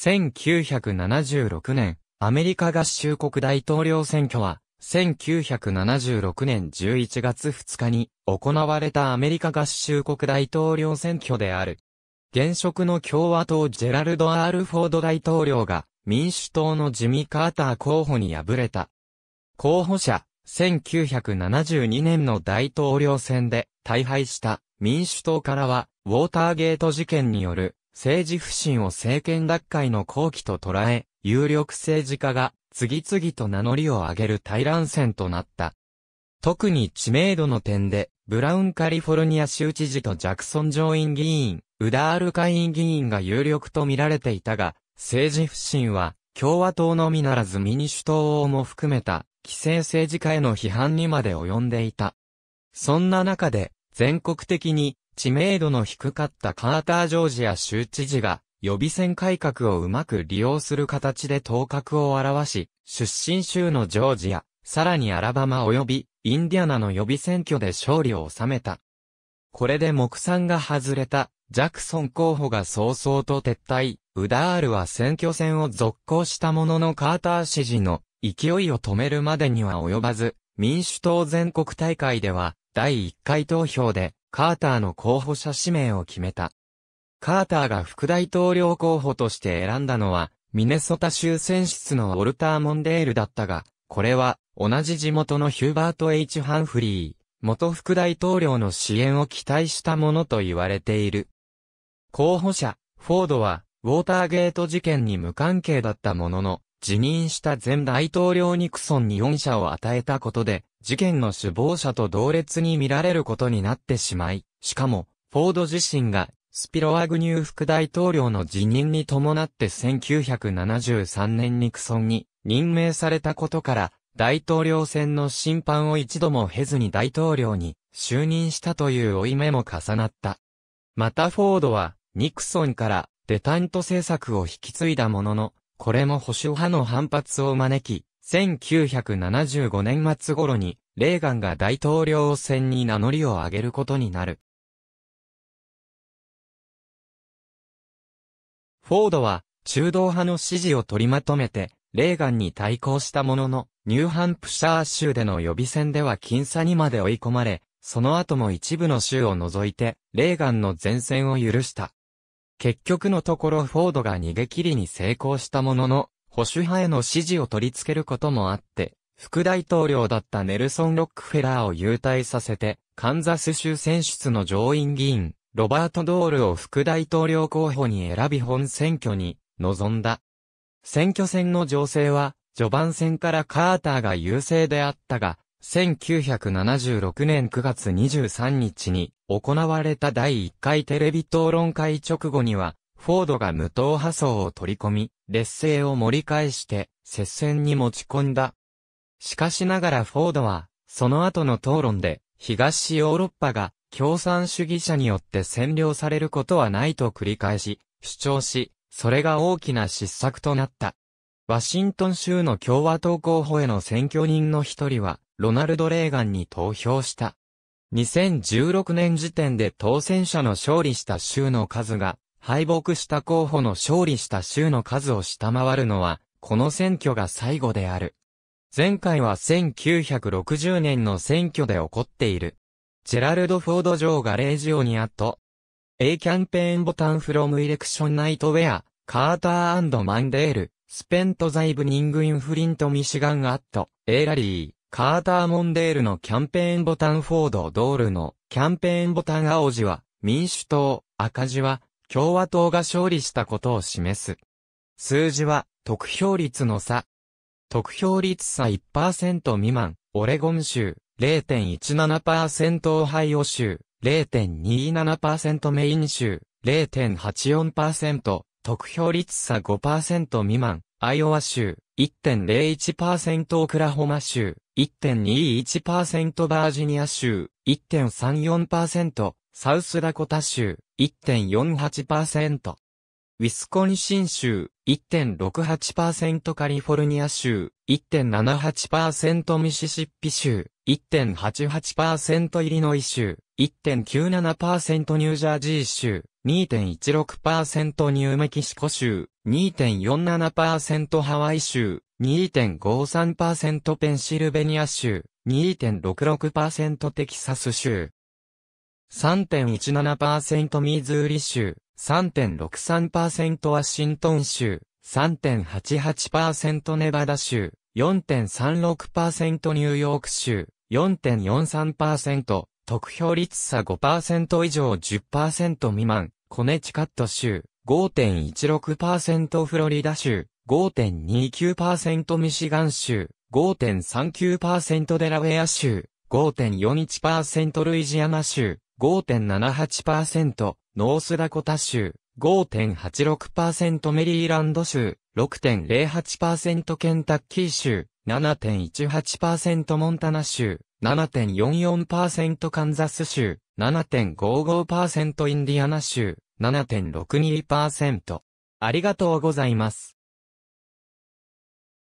1976年、アメリカ合衆国大統領選挙は、1976年11月2日に行われたアメリカ合衆国大統領選挙である。現職の共和党ジェラルド・アール・フォード大統領が民主党のジミカーター候補に敗れた。候補者、1972年の大統領選で大敗した民主党からはウォーターゲート事件による政治不信を政権奪回の後期と捉え、有力政治家が次々と名乗りを上げる大乱戦となった。特に知名度の点で、ブラウンカリフォルニア州知事とジャクソン上院議員、ウダール下院議員が有力と見られていたが、政治不信は共和党のみならず民主党をも含めた、既成政治家への批判にまで及んでいた。そんな中で、全国的に知名度の低かったカーター・ジョージア州知事が、予備選改革をうまく利用する形で頭角を表し、出身州のジョージア、さらにアラバマ及び、インディアナの予備選挙で勝利を収めた。これで目算が外れた、ジャクソン候補が早々と撤退、ウダールは選挙戦を続行したもののカーター支持の勢いを止めるまでには及ばず、民主党全国大会では、第1回投票で、カーターの候補者指名を決めた。カーターが副大統領候補として選んだのは、ミネソタ州選出のウォルター・モンデールだったが、これは、同じ地元のヒューバート・ H・ ハンフリー、元副大統領の支援を期待したものと言われている。候補者、フォードは、ウォーターゲート事件に無関係だったものの、辞任した前大統領ニクソンに4赦を与えたことで、事件の首謀者と同列に見られることになってしまい、しかも、フォード自身が、スピロアグニュー副大統領の辞任に伴って1973年ニクソンに任命されたことから、大統領選の審判を一度も経ずに大統領に就任したという負い目も重なった。またフォードは、ニクソンからデタント政策を引き継いだものの、これも保守派の反発を招き、1975年末頃に、レーガンが大統領選に名乗りを上げることになる。フォードは、中道派の支持を取りまとめて、レーガンに対抗したものの、ニューハンプシャー州での予備選では僅差にまで追い込まれ、その後も一部の州を除いて、レーガンの前線を許した。結局のところフォードが逃げ切りに成功したものの、保守派への支持を取り付けることもあって、副大統領だったネルソン・ロックフェラーを優待させて、カンザス州選出の上院議員、ロバート・ドールを副大統領候補に選び本選挙に臨んだ。選挙戦の情勢は、序盤戦からカーターが優勢であったが、1976年9月23日に行われた第1回テレビ討論会直後には、フォードが無党派層を取り込み、劣勢を盛り返して、接戦に持ち込んだ。しかしながらフォードは、その後の討論で、東ヨーロッパが共産主義者によって占領されることはないと繰り返し、主張し、それが大きな失策となった。ワシントン州の共和党候補への選挙人の一人は、ロナルド・レーガンに投票した。2016年時点で当選者の勝利した州の数が、敗北した候補の勝利した州の数を下回るのは、この選挙が最後である。前回は1960年の選挙で起こっている。ジェラルド・フォード・ジョーがレージオニアと、A キャンペーンボタンフロムイレクションナイトウェア、カーターマンデール、スペントザイブニングインフリントミシガンアット、A ラリー。カーター・モンデールのキャンペーンボタンフォード・ドールのキャンペーンボタン青字は民主党、赤字は共和党が勝利したことを示す。数字は得票率の差。得票率差1%未満、オレゴン州0.17%オハイオ州0.27%メイン州0.84%、得票率差5%未満、アイオワ州、1.01%オクラホマ州、1.21%バージニア州、1.34%、サウスダコタ州、1.48%、ウィスコンシン州、1.68%カリフォルニア州、1.78%ミシシッピ州、1.88%イリノイ州、1.97%ニュージャージー州、2.16%ニューメキシコ州、2.47%ハワイ州、2.53%ペンシルベニア州、2.66%テキサス州、3.17%ミズーリ州、3.63%ワシントン州、3.88%ネバダ州、4.36%ニューヨーク州、4.43%、得票率差5%以上10%未満、コネチカット州、5.16%フロリダ州、5.29%ミシガン州、5.39%デラウェア州、5.41%ルイジアナ州、5.78%ノースダコタ州、5.86%メリーランド州、6.08%ケンタッキー州、7.18%モンタナ州、7.44%カンザス州、7.55%インディアナ州、7.62%。ありがとうございます。